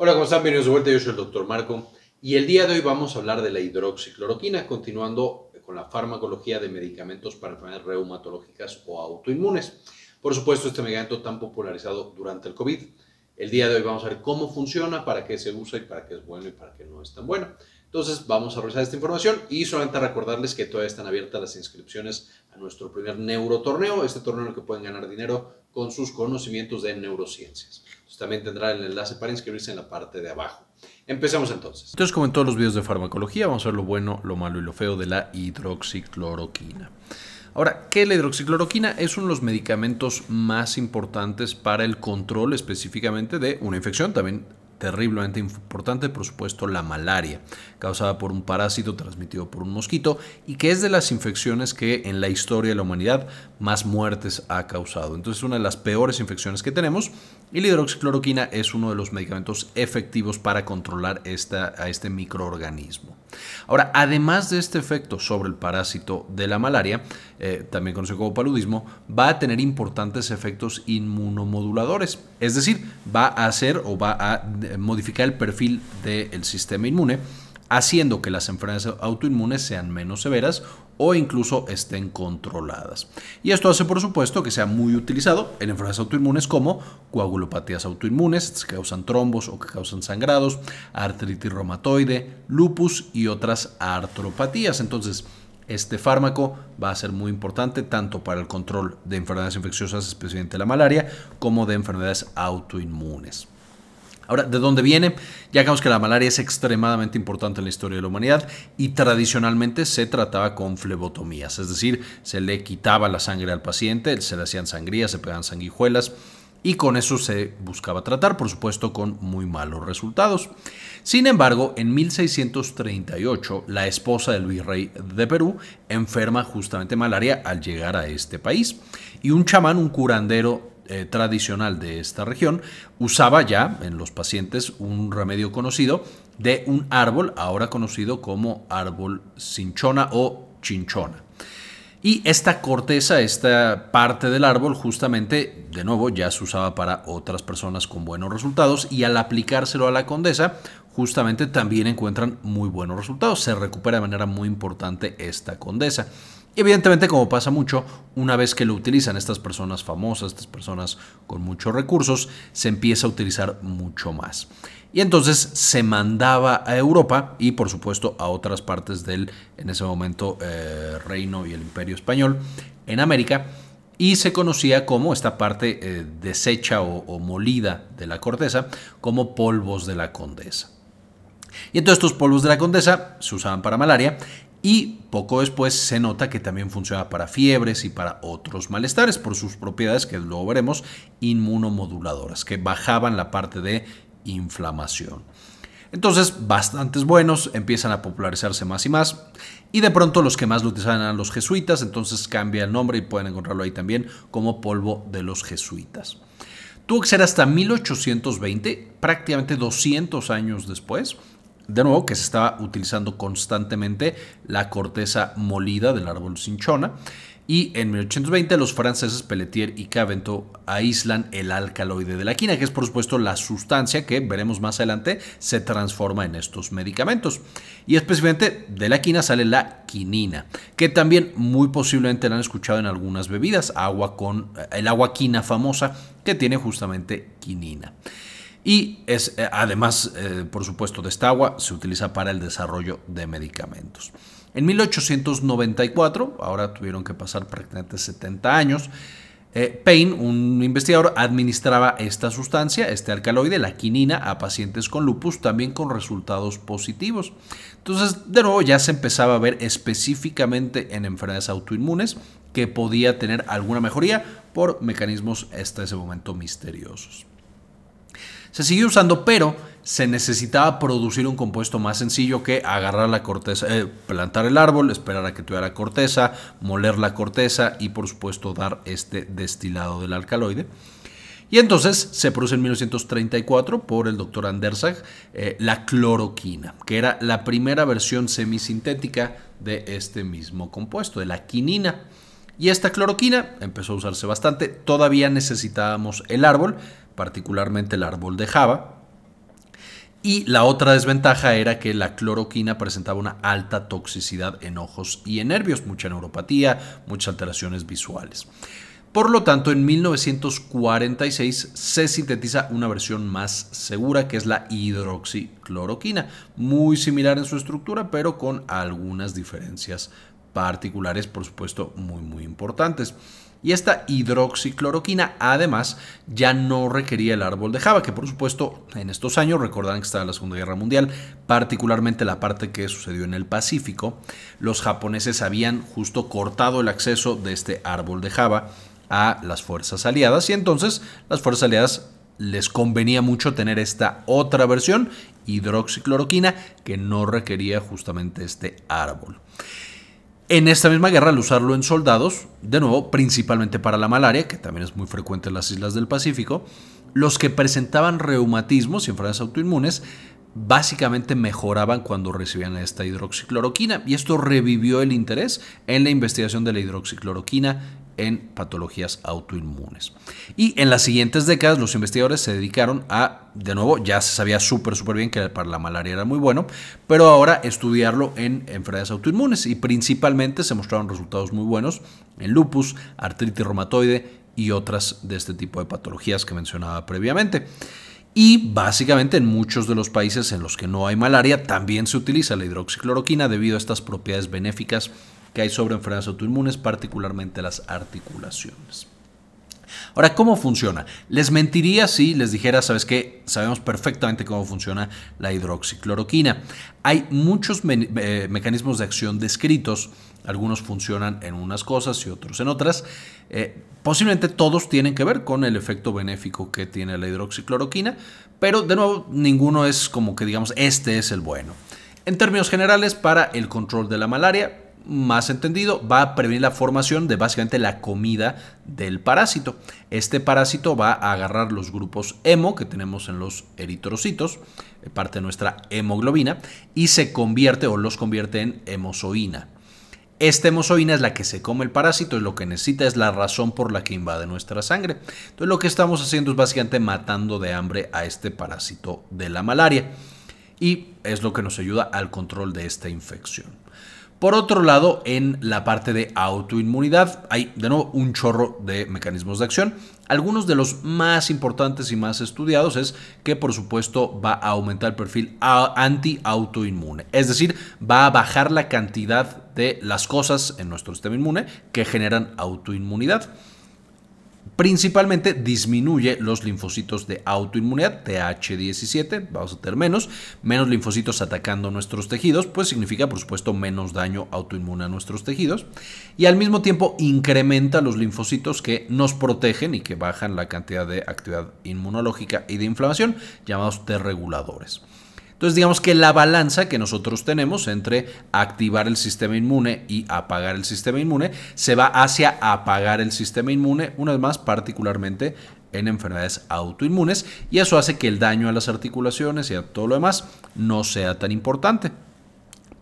Hola, ¿cómo están? Bienvenidos de vuelta. Yo soy el doctor Marco y el día de hoy vamos a hablar de la hidroxicloroquina, continuando con la farmacología de medicamentos para enfermedades reumatológicas o autoinmunes. Por supuesto, este medicamento tan popularizado durante el COVID. El día de hoy vamos a ver cómo funciona, para qué se usa y para qué es bueno y para qué no es tan bueno. Entonces vamos a revisar esta información y solamente recordarles que todavía están abiertas las inscripciones a nuestro primer neurotorneo, este torneo en el que pueden ganar dinero con sus conocimientos de neurociencias. También tendrá el enlace para inscribirse en la parte de abajo. Empecemos entonces. Entonces, como en todos los videos de farmacología, vamos a ver lo bueno, lo malo y lo feo de la hidroxicloroquina. Ahora, ¿qué es la hidroxicloroquina? Es uno de los medicamentos más importantes para el control específicamente de una infección, también terriblemente importante, por supuesto, la malaria, causada por un parásito transmitido por un mosquito y que es de las infecciones que en la historia de la humanidad más muertes ha causado. Entonces, es una de las peores infecciones que tenemos y la hidroxicloroquina es uno de los medicamentos efectivos para controlar esta, a este microorganismo. Ahora, además de este efecto sobre el parásito de la malaria, eh, también conocido como paludismo, va a tener importantes efectos inmunomoduladores es decir, va a hacer o va a eh, modificar el perfil del sistema inmune, haciendo que las enfermedades autoinmunes sean menos severas o incluso estén controladas. Y esto hace, por supuesto, que sea muy utilizado en enfermedades autoinmunes como coagulopatías autoinmunes, que causan trombos o que causan sangrados, artritis reumatoide, lupus y otras artropatías. Entonces, este fármaco va a ser muy importante tanto para el control de enfermedades infecciosas, especialmente la malaria, como de enfermedades autoinmunes. Ahora, ¿de dónde viene? Ya vemos que la malaria es extremadamente importante en la historia de la humanidad y tradicionalmente se trataba con flebotomías, es decir, se le quitaba la sangre al paciente, se le hacían sangrías, se pegaban sanguijuelas, y con eso se buscaba tratar, por supuesto con muy malos resultados. Sin embargo, en 1638 la esposa del virrey de Perú enferma justamente malaria al llegar a este país y un chamán, un curandero eh, tradicional de esta región, usaba ya en los pacientes un remedio conocido de un árbol ahora conocido como árbol cinchona o chinchona. Y esta corteza, esta parte del árbol, justamente, de nuevo, ya se usaba para otras personas con buenos resultados y al aplicárselo a la condesa, justamente también encuentran muy buenos resultados. Se recupera de manera muy importante esta condesa. Evidentemente, como pasa mucho, una vez que lo utilizan estas personas famosas, estas personas con muchos recursos, se empieza a utilizar mucho más. Y entonces se mandaba a Europa y por supuesto a otras partes del, en ese momento, eh, reino y el imperio español en América y se conocía como esta parte eh, deshecha o, o, molida de la corteza, como polvos de la condesa. Y entonces estos polvos de la condesa se usaban para malaria y poco después se nota que también funciona para fiebres y para otros malestares por sus propiedades que luego veremos inmunomoduladoras, que bajaban la parte de inflamación. Entonces, bastantes buenos, empiezan a popularizarse más y más. Y de pronto los que más lo utilizaban eran los jesuitas, entonces cambia el nombre y pueden encontrarlo ahí también como polvo de los jesuitas. Tuvo que ser hasta 1820, prácticamente 200 años después, de nuevo, que se estaba utilizando constantemente la corteza molida del árbol cinchona. Y en 1820 los franceses Pelletier y Cavento aíslan el alcaloide de la quina, que es por supuesto la sustancia que veremos más adelante se transforma en estos medicamentos. Y especialmente de la quina sale la quinina, que también muy posiblemente la han escuchado en algunas bebidas, agua con eh, el agua quina famosa que tiene justamente quinina y es eh, además, eh, por supuesto, de esta agua se utiliza para el desarrollo de medicamentos. En 1894, ahora tuvieron que pasar prácticamente 70 años, eh, Payne, un investigador, administraba esta sustancia, este alcaloide, la quinina, a pacientes con lupus, también con resultados positivos. Entonces, de nuevo, ya se empezaba a ver específicamente en enfermedades autoinmunes que podía tener alguna mejoría por mecanismos hasta ese momento misteriosos. Se siguió usando, pero se necesitaba producir un compuesto más sencillo que agarrar la corteza, eh, plantar el árbol, esperar a que tuviera corteza, moler la corteza y por supuesto dar este destilado del alcaloide. Y entonces se produce en 1934 por el doctor Andersag eh, la cloroquina, que era la primera versión semisintética de este mismo compuesto, de la quinina. Y esta cloroquina empezó a usarse bastante. Todavía necesitábamos el árbol, particularmente el árbol de Java. Y la otra desventaja era que la cloroquina presentaba una alta toxicidad en ojos y en nervios, mucha neuropatía, muchas alteraciones visuales. Por lo tanto, en 1946 se sintetiza una versión más segura que es la hidroxicloroquina, muy similar en su estructura pero con algunas diferencias particulares, por supuesto, muy muy importantes. Y esta hidroxicloroquina además ya no requería el árbol de Java, que por supuesto en estos años recordarán que estaba la Segunda Guerra Mundial, particularmente la parte que sucedió en el Pacífico. Los japoneses habían justo cortado el acceso de este árbol de Java a las fuerzas aliadas y entonces las fuerzas aliadas les convenía mucho tener esta otra versión, hidroxicloroquina, que no requería justamente este árbol. En esta misma guerra, al usarlo en soldados, de nuevo, principalmente para la malaria, que también es muy frecuente en las islas del Pacífico, los que presentaban reumatismos y enfermedades autoinmunes básicamente mejoraban cuando recibían esta hidroxicloroquina y esto revivió el interés en la investigación de la hidroxicloroquina en patologías autoinmunes. Y en las siguientes décadas los investigadores se dedicaron a, de nuevo, ya se sabía súper, súper bien que para la malaria era muy bueno, pero ahora estudiarlo en enfermedades autoinmunes y principalmente se mostraron resultados muy buenos en lupus, artritis reumatoide y otras de este tipo de patologías que mencionaba previamente. Y básicamente en muchos de los países en los que no hay malaria también se utiliza la hidroxicloroquina debido a estas propiedades benéficas que hay sobre enfermedades autoinmunes, particularmente las articulaciones. Ahora, ¿cómo funciona? Les mentiría si les dijera, sabes que sabemos perfectamente cómo funciona la hidroxicloroquina. Hay muchos eh, mecanismos de acción descritos, algunos funcionan en unas cosas y otros en otras. Eh, posiblemente todos tienen que ver con el efecto benéfico que tiene la hidroxicloroquina, pero de nuevo, ninguno es como que digamos, este es el bueno. En términos generales, para el control de la malaria, más entendido, va a prevenir la formación de básicamente la comida del parásito. Este parásito va a agarrar los grupos hemo que tenemos en los eritrocitos, eh, parte de nuestra hemoglobina, y se convierte o los convierte en hemosoína. Esta hemosoína es la que se come el parásito y lo que necesita es la razón por la que invade nuestra sangre. Entonces lo que estamos haciendo es básicamente matando de hambre a este parásito de la malaria y es lo que nos ayuda al control de esta infección. Por otro lado, en la parte de autoinmunidad hay de nuevo un chorro de mecanismos de acción. Algunos de los más importantes y más estudiados es que por supuesto va a aumentar el perfil anti-autoinmune, es decir, va a bajar la cantidad de las cosas en nuestro sistema inmune que generan autoinmunidad. Principalmente disminuye los linfocitos de autoinmunidad, TH17, vamos a tener menos, menos linfocitos atacando nuestros tejidos, pues significa por supuesto menos daño autoinmune a nuestros tejidos y al mismo tiempo incrementa los linfocitos que nos protegen y que bajan la cantidad de actividad inmunológica y de inflamación, llamados T reguladores. Entonces digamos que la balanza que nosotros tenemos entre activar el sistema inmune y apagar el sistema inmune se va hacia apagar el sistema inmune, una vez más particularmente en enfermedades autoinmunes y eso hace que el daño a las articulaciones y a todo lo demás no sea tan importante.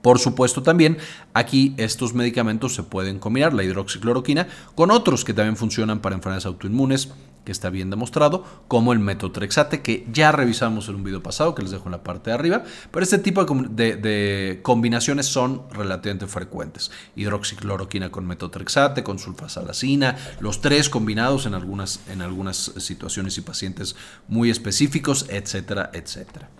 Por supuesto también aquí estos medicamentos se pueden combinar, la hidroxicloroquina, con otros que también funcionan para enfermedades autoinmunes, que está bien demostrado, como el metotrexate, que ya revisamos en un video pasado, que les dejo en la parte de arriba, pero este tipo de, combinaciones son relativamente frecuentes. Hidroxicloroquina con metotrexate, con sulfasalacina, los tres combinados en algunas, en algunas situaciones y pacientes muy específicos, etcétera, etcétera.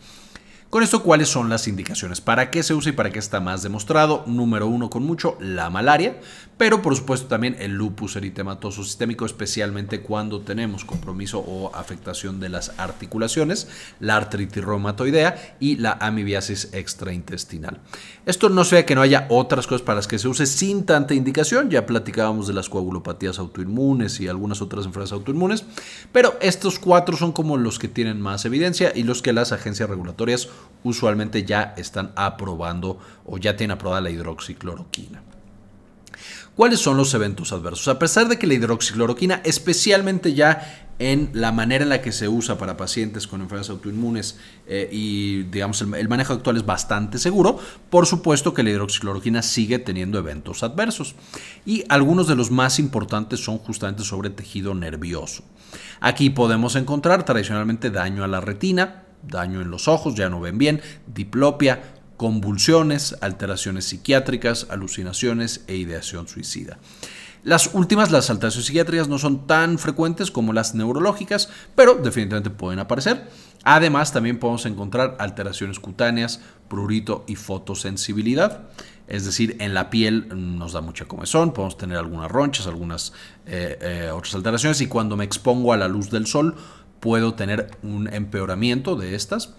Con esto, ¿cuáles son las indicaciones? ¿Para qué se usa y para qué está más demostrado? Número uno, con mucho, la malaria, pero por supuesto también el lupus eritematoso sistémico, especialmente cuando tenemos compromiso o afectación de las articulaciones, la artritis reumatoidea y la amibiasis extraintestinal. Esto no sea que no haya otras cosas para las que se use sin tanta indicación, ya platicábamos de las coagulopatías autoinmunes y algunas otras enfermedades autoinmunes, pero estos cuatro son como los que tienen más evidencia y los que las agencias regulatorias usualmente ya están aprobando o ya tienen aprobada la hidroxicloroquina. ¿Cuáles son los eventos adversos? A pesar de que la hidroxicloroquina, especialmente ya en la manera en la que se usa para pacientes con enfermedades autoinmunes eh, y el, manejo actual es bastante seguro, por supuesto que la hidroxicloroquina sigue teniendo eventos adversos y algunos de los más importantes son justamente sobre tejido nervioso. Aquí podemos encontrar tradicionalmente daño a la retina, daño en los ojos, ya no ven bien, diplopia, convulsiones, alteraciones psiquiátricas, alucinaciones e ideación suicida. Las últimas, las alteraciones psiquiátricas, no son tan frecuentes como las neurológicas, pero definitivamente pueden aparecer. Además, también podemos encontrar alteraciones cutáneas, prurito y fotosensibilidad. Es decir, en la piel nos da mucha comezón, podemos tener algunas ronchas, algunas eh, eh, otras alteraciones y cuando me expongo a la luz del sol puedo tener un empeoramiento de estas.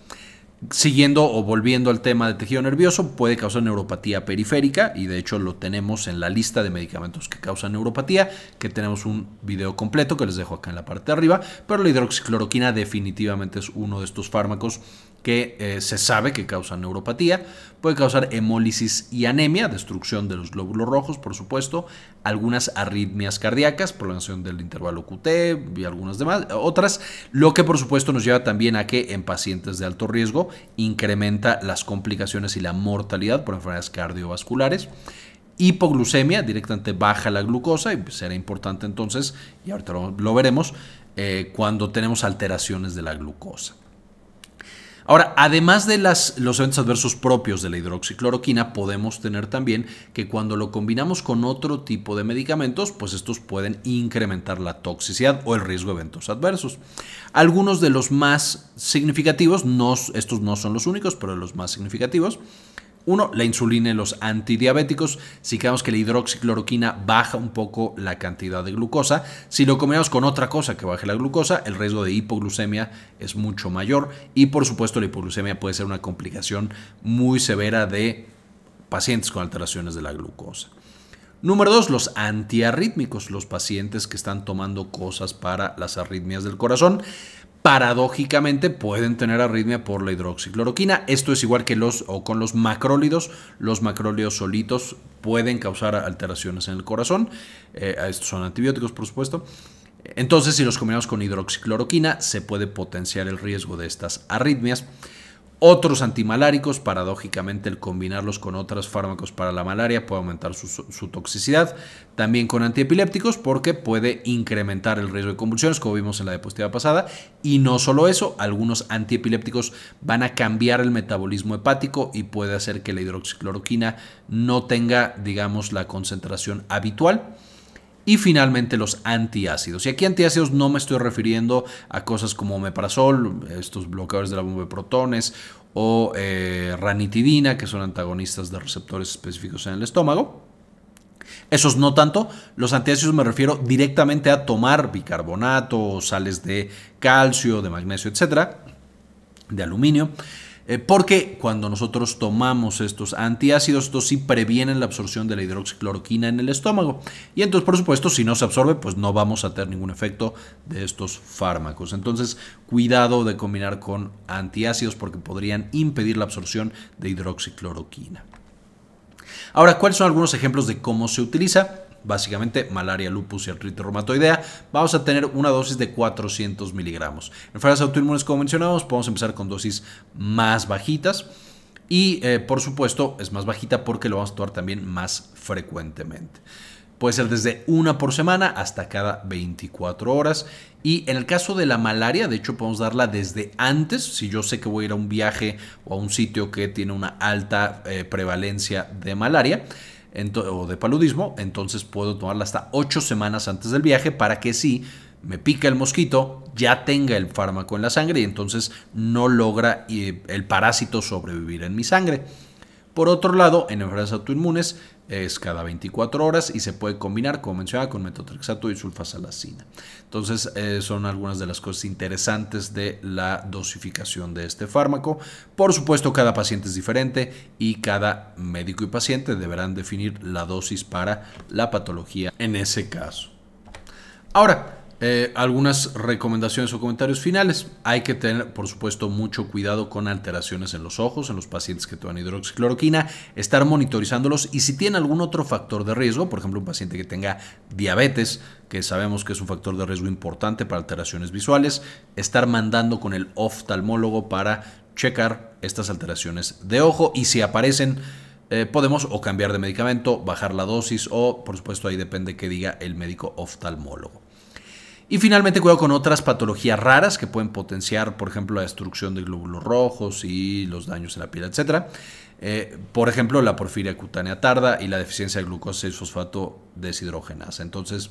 Siguiendo o volviendo al tema de tejido nervioso, puede causar neuropatía periférica y de hecho lo tenemos en la lista de medicamentos que causan neuropatía, que tenemos un video completo que les dejo acá en la parte de arriba, pero la hidroxicloroquina definitivamente es uno de estos fármacos que eh, se sabe que causa neuropatía, puede causar hemólisis y anemia, destrucción de los glóbulos rojos, por supuesto, algunas arritmias cardíacas, prolongación del intervalo QT y algunas demás, otras, lo que por supuesto nos lleva también a que en pacientes de alto riesgo incrementa las complicaciones y la mortalidad por enfermedades cardiovasculares hipoglucemia, directamente baja la glucosa y será importante entonces, y ahorita lo, veremos, eh, cuando tenemos alteraciones de la glucosa. Ahora, además de los eventos adversos propios de la hidroxicloroquina, podemos tener también que cuando lo combinamos con otro tipo de medicamentos, pues estos pueden incrementar la toxicidad o el riesgo de eventos adversos. Algunos de los más significativos, estos no son los únicos, pero los más significativos, uno, la insulina en los antidiabéticos. Si creemos que la hidroxicloroquina baja un poco la cantidad de glucosa, si lo combinamos con otra cosa que baje la glucosa, el riesgo de hipoglucemia es mucho mayor y por supuesto la hipoglucemia puede ser una complicación muy severa de pacientes con alteraciones de la glucosa. Número dos, los antiarrítmicos, los pacientes que están tomando cosas para las arritmias del corazón paradójicamente pueden tener arritmia por la hidroxicloroquina. Esto es igual que los o con los macrólidos. Los macrólidos solitos pueden causar alteraciones en el corazón. Eh, estos son antibióticos, por supuesto. Entonces, si los combinamos con hidroxicloroquina, se puede potenciar el riesgo de estas arritmias. Otros antimaláricos, paradójicamente el combinarlos con otros fármacos para la malaria puede aumentar su, toxicidad. También con antiepilépticos porque puede incrementar el riesgo de convulsiones, como vimos en la diapositiva pasada. Y no solo eso, algunos antiepilépticos van a cambiar el metabolismo hepático y puede hacer que la hidroxicloroquina no tenga, digamos, la concentración habitual y finalmente los antiácidos. Y aquí antiácidos no me estoy refiriendo a cosas como meprazol, estos bloqueadores de la bomba de protones o eh, ranitidina, que son antagonistas de receptores específicos en el estómago. Esos no tanto. Los antiácidos me refiero directamente a tomar bicarbonato, sales de calcio, de magnesio, etcétera, de aluminio. Eh, porque cuando nosotros tomamos estos antiácidos, estos sí previenen la absorción de la hidroxicloroquina en el estómago. Y entonces, por supuesto, si no se absorbe, pues no vamos a tener ningún efecto de estos fármacos. Entonces, cuidado de combinar con antiácidos porque podrían impedir la absorción de hidroxicloroquina. Ahora, ¿cuáles son algunos ejemplos de cómo se utiliza? básicamente malaria, lupus y artritis reumatoidea, vamos a tener una dosis de 400 miligramos. En enfermedades autoinmunes, como mencionamos, podemos empezar con dosis más bajitas. Y eh, por supuesto es más bajita porque lo vamos a tomar también más frecuentemente. Puede ser desde una por semana hasta cada 24 horas. Y en el caso de la malaria, de hecho podemos darla desde antes. Si yo sé que voy a ir a un viaje o a un sitio que tiene una alta eh, prevalencia de malaria, o de paludismo, entonces puedo tomarla hasta ocho semanas antes del viaje para que si me pica el mosquito, ya tenga el fármaco en la sangre y entonces no logra eh, el parásito sobrevivir en mi sangre. Por otro lado, en enfermedades autoinmunes es cada 24 horas y se puede combinar, como mencionaba, con metotrexato y sulfasalacina. Entonces, eh, son algunas de las cosas interesantes de la dosificación de este fármaco. Por supuesto, cada paciente es diferente y cada médico y paciente deberán definir la dosis para la patología en ese caso. Ahora, eh, algunas recomendaciones o comentarios finales. Hay que tener, por supuesto, mucho cuidado con alteraciones en los ojos en los pacientes que toman hidroxicloroquina, estar monitorizándolos y si tiene algún otro factor de riesgo, por ejemplo, un paciente que tenga diabetes, que sabemos que es un factor de riesgo importante para alteraciones visuales, estar mandando con el oftalmólogo para checar estas alteraciones de ojo y si aparecen... Eh, podemos o cambiar de medicamento, bajar la dosis o, por supuesto, ahí depende que diga el médico oftalmólogo. Y finalmente cuidado con otras patologías raras que pueden potenciar, por ejemplo, la destrucción de glóbulos rojos y los daños en la piel, etc. Eh, por ejemplo, la porfiria cutánea tarda y la deficiencia de glucosa y fosfato deshidrogenasa. Entonces,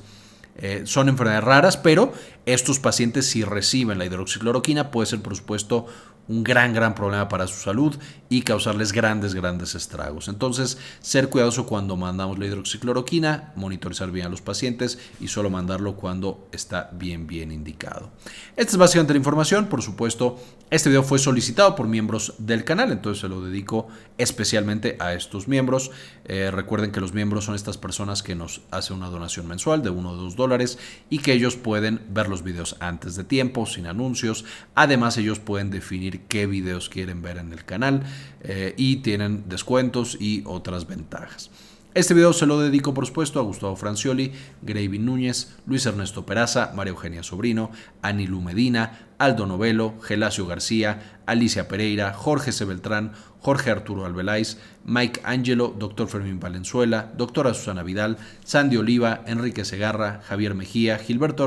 eh, son enfermedades raras, pero estos pacientes si reciben la hidroxicloroquina puede ser, por supuesto, un gran, gran problema para su salud y causarles grandes, grandes estragos. Entonces, ser cuidadoso cuando mandamos la hidroxicloroquina, monitorizar bien a los pacientes y solo mandarlo cuando está bien, bien indicado. Esta es básicamente la información. Por supuesto, este video fue solicitado por miembros del canal, entonces se lo dedico especialmente a estos miembros. Eh, recuerden que los miembros son estas personas que nos hacen una donación mensual de 1 o 2 dólares y que ellos pueden ver los videos antes de tiempo, sin anuncios. Además, ellos pueden definir qué videos quieren ver en el canal eh, y tienen descuentos y otras ventajas. Este video se lo dedico, por supuesto, a Gustavo Francioli, Gravy Núñez, Luis Ernesto Peraza, María Eugenia Sobrino, Anilu Medina, Aldo Novelo, Gelacio García, Alicia Pereira, Jorge Sebeltrán, Jorge Arturo Albeláis, Mike Angelo, Dr. Fermín Valenzuela, Doctora Susana Vidal, Sandy Oliva, Enrique Segarra, Javier Mejía, Gilberto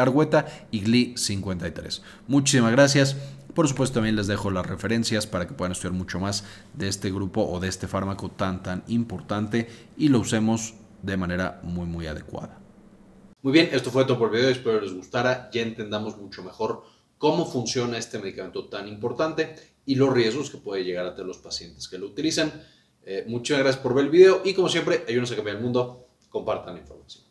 Argueta y Glee 53. Muchísimas gracias. Por supuesto también les dejo las referencias para que puedan estudiar mucho más de este grupo o de este fármaco tan tan importante y lo usemos de manera muy muy adecuada. Muy bien, esto fue todo por el video, espero les gustara, ya entendamos mucho mejor cómo funciona este medicamento tan importante y los riesgos que puede llegar a tener los pacientes que lo utilizan. Eh, muchas gracias por ver el video y como siempre, ayúdense a cambiar el mundo, compartan la información.